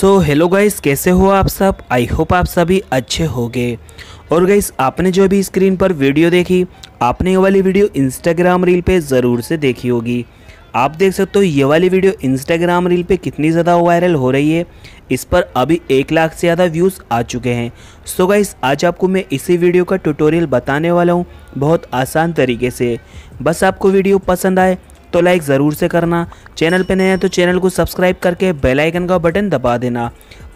so hello guys कैसे हो आप सब आई होप आप सभी अच्छे होंगे और गाइस आपने जो अभी स्क्रीन पर वीडियो देखी आपने ये वाली वीडियो इंस्टाग्राम रील पे ज़रूर से देखी होगी आप देख सकते हो ये वाली वीडियो इंस्टाग्राम रील पे कितनी ज़्यादा वायरल हो रही है इस पर अभी एक लाख से ज़्यादा व्यूज़ आ चुके हैं सो so गाइस आज आपको मैं इसी वीडियो का ट्यूटोरियल बताने वाला हूँ बहुत आसान तरीके से बस आपको वीडियो पसंद आए तो लाइक ज़रूर से करना चैनल पे नए हैं तो चैनल को सब्सक्राइब करके बेल आइकन का बटन दबा देना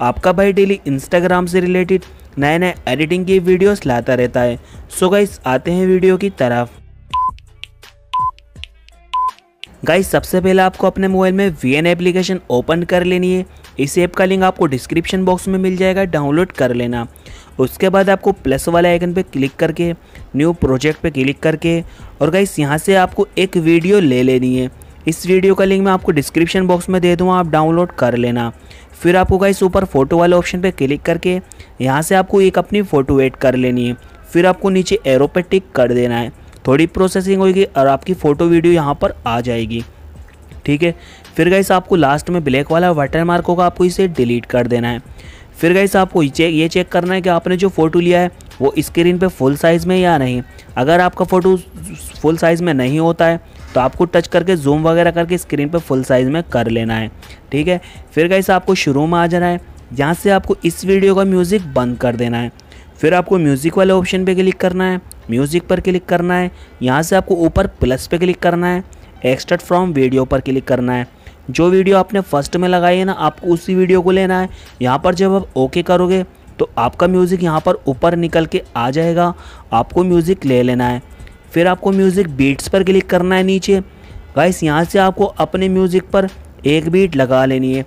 आपका भाई डेली इंस्टाग्राम से रिलेटेड नए नए एडिटिंग की वीडियोस लाता रहता है सो गाइस आते हैं वीडियो की तरफ गाइस सबसे पहले आपको अपने मोबाइल में वी एन एप्लीकेशन ओपन कर लेनी है इस ऐप का लिंक आपको डिस्क्रिप्शन बॉक्स में मिल जाएगा डाउनलोड कर लेना उसके बाद आपको प्लस वाले आइकन पर क्लिक करके न्यू प्रोजेक्ट पर क्लिक करके और गाइस यहाँ से आपको एक वीडियो ले लेनी है इस वीडियो का लिंक मैं आपको डिस्क्रिप्शन बॉक्स में दे दूँगा आप डाउनलोड कर लेना फिर आपको गाइस ऊपर फ़ोटो वाले ऑप्शन पर क्लिक करके यहाँ से आपको एक अपनी फ़ोटो एड कर लेनी है फिर आपको नीचे एरो पर टिक कर देना है थोड़ी प्रोसेसिंग होगी और आपकी फ़ोटो वीडियो यहाँ पर आ जाएगी ठीक है फिर गाइस आपको लास्ट में ब्लैक वाला वाटर मार्क होगा आपको इसे डिलीट कर देना है फिर गाइस आपको चेक ये चेक करना है कि आपने जो फ़ोटो लिया है वो स्क्रीन पे फुल साइज़ में या नहीं अगर आपका फ़ोटो फुल साइज़ में नहीं होता है तो आपको टच करके जूम वगैरह करके स्क्रीन पे फुल साइज़ में कर लेना है ठीक है फिर गाइस आपको शुरू में आ जाना है यहाँ से आपको इस वीडियो का म्यूज़िक बंद कर देना है फिर आपको म्यूज़िक वाले ऑप्शन पर क्लिक करना है म्यूज़िक पर क्लिक करना है यहाँ से आपको ऊपर प्लस पे क्लिक करना है एक्सट्रैक्ट फ्रॉम वीडियो पर क्लिक करना है जो वीडियो आपने फर्स्ट में लगाई है ना आपको उसी वीडियो को लेना है यहाँ पर जब आप ओके करोगे तो आपका म्यूज़िक यहाँ पर ऊपर निकल के आ जाएगा आपको म्यूज़िक ले लेना है फिर आपको म्यूज़िक बीट्स पर क्लिक करना है नीचे गाइस यहाँ से आपको अपने म्यूज़िक पर एक बीट लगा लेनी है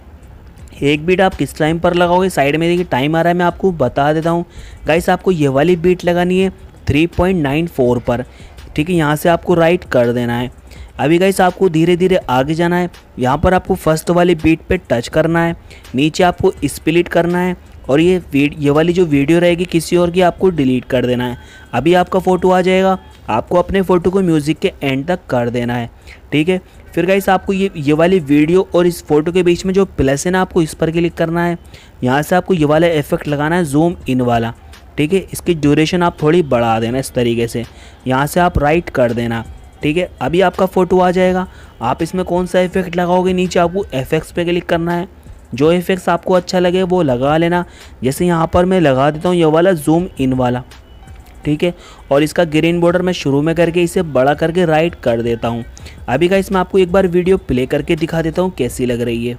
एक बीट आप किस टाइम पर लगाओगे साइड में देखिए टाइम आ रहा है मैं आपको बता देता हूँ गाइस आपको ये वाली बीट लगानी है 3.94 पर ठीक है यहाँ से आपको राइट कर देना है अभी गाइस आपको धीरे धीरे आगे जाना है यहाँ पर आपको फर्स्ट वाली बीट पे टच करना है नीचे आपको स्प्लिट करना है और ये ये वाली जो वीडियो रहेगी किसी और की आपको डिलीट कर देना है अभी आपका फ़ोटो आ जाएगा आपको अपने फ़ोटो को म्यूज़िक के एंड तक कर देना है ठीक है फिर गाइस आपको ये ये वाली वीडियो और इस फोटो के बीच में जो प्लस है ना आपको इस पर क्लिक करना है यहाँ से आपको ये वाला इफेक्ट लगाना है जूम इन वाला ठीक है इसकी ड्यूरेशन आप थोड़ी बढ़ा देना इस तरीके से यहाँ से आप राइट कर देना ठीक है अभी आपका फ़ोटो आ जाएगा आप इसमें कौन सा इफेक्ट लगाओगे नीचे आपको एफेक्ट्स पे क्लिक करना है जो इफेक्ट्स आपको अच्छा लगे वो लगा लेना जैसे यहाँ पर मैं लगा देता हूँ ये वाला जूम इन वाला ठीक है और इसका ग्रीन बॉर्डर मैं शुरू में करके इसे बड़ा करके राइट कर देता हूँ अभी का इसमें आपको एक बार वीडियो प्ले करके दिखा देता हूँ कैसी लग रही है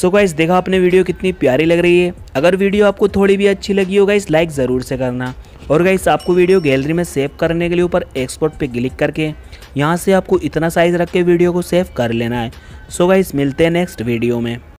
सो गाइस देखा आपने वीडियो कितनी प्यारी लग रही है अगर वीडियो आपको थोड़ी भी अच्छी लगी हो गाइस लाइक ज़रूर से करना और गाइस आपको वीडियो गैलरी में सेव करने के लिए ऊपर एक्सपोर्ट पे क्लिक करके यहाँ से आपको इतना साइज़ रख के वीडियो को सेव कर लेना है सो गाइस मिलते हैं नेक्स्ट वीडियो में